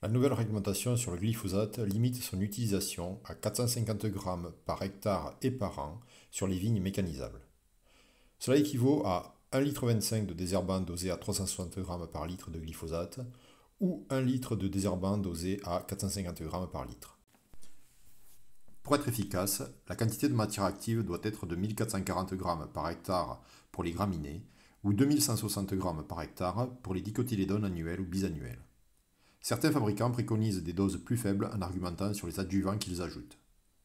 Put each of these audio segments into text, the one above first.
La nouvelle réglementation sur le glyphosate limite son utilisation à 450 grammes par hectare et par an sur les vignes mécanisables. Cela équivaut à 1,25 litre de désherbant dosé à 360 grammes par litre de glyphosate ou 1 litre de désherbant dosé à 450 grammes par litre. Pour être efficace, la quantité de matière active doit être de 1440 grammes par hectare pour les graminées ou 2160 grammes par hectare pour les dicotylédones annuels ou bisannuels. Certains fabricants préconisent des doses plus faibles en argumentant sur les adjuvants qu'ils ajoutent.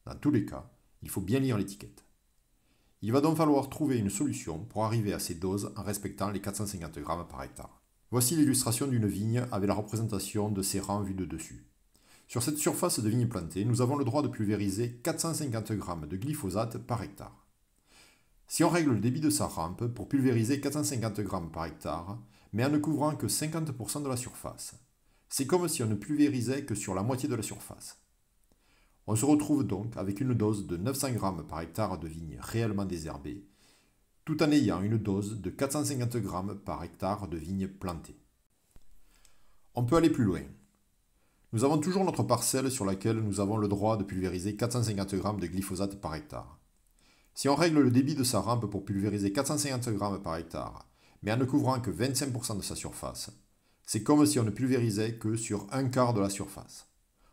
Dans tous les cas, il faut bien lire l'étiquette. Il va donc falloir trouver une solution pour arriver à ces doses en respectant les 450 g par hectare. Voici l'illustration d'une vigne avec la représentation de ses rangs vus de dessus. Sur cette surface de vigne plantée, nous avons le droit de pulvériser 450 g de glyphosate par hectare. Si on règle le débit de sa rampe pour pulvériser 450 g par hectare, mais en ne couvrant que 50% de la surface, c'est comme si on ne pulvérisait que sur la moitié de la surface. On se retrouve donc avec une dose de 900 g par hectare de vignes réellement désherbées, tout en ayant une dose de 450 g par hectare de vignes plantées. On peut aller plus loin. Nous avons toujours notre parcelle sur laquelle nous avons le droit de pulvériser 450 g de glyphosate par hectare. Si on règle le débit de sa rampe pour pulvériser 450 g par hectare, mais en ne couvrant que 25% de sa surface, c'est comme si on ne pulvérisait que sur un quart de la surface.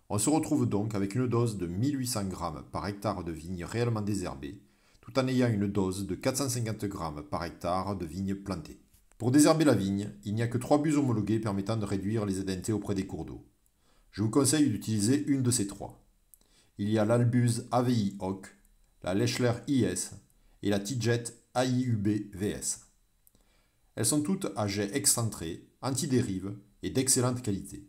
On se retrouve donc avec une dose de 1800 g par hectare de vigne réellement désherbée, tout en ayant une dose de 450 g par hectare de vigne plantée. Pour désherber la vigne, il n'y a que trois bus homologués permettant de réduire les édentés auprès des cours d'eau. Je vous conseille d'utiliser une de ces trois. Il y a l'Albuse AVI HOC, la Lechler IS et la T-Jet AIUB VS. Elles sont toutes à jet excentré, anti et d'excellente qualité.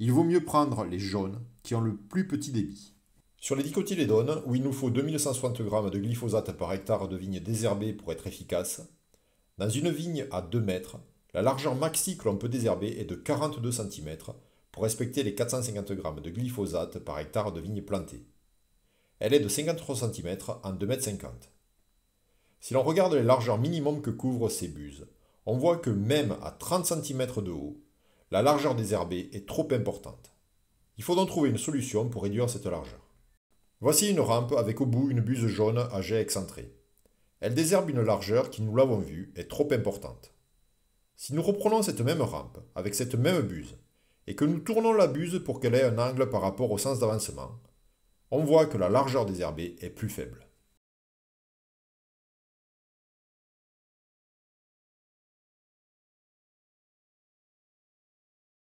Il vaut mieux prendre les jaunes qui ont le plus petit débit. Sur les dicotylédones, où il nous faut 2160 g de glyphosate par hectare de vigne désherbée pour être efficace, dans une vigne à 2 mètres, la largeur maxi que l'on peut désherber est de 42 cm pour respecter les 450 g de glyphosate par hectare de vigne plantée. Elle est de 53 cm en mètres m. Si l'on regarde les largeurs minimum que couvrent ces buses, on voit que même à 30 cm de haut, la largeur désherbée est trop importante. Il faut donc trouver une solution pour réduire cette largeur. Voici une rampe avec au bout une buse jaune à jet excentré. Elle désherbe une largeur qui, nous l'avons vu, est trop importante. Si nous reprenons cette même rampe, avec cette même buse, et que nous tournons la buse pour qu'elle ait un angle par rapport au sens d'avancement, on voit que la largeur désherbée est plus faible.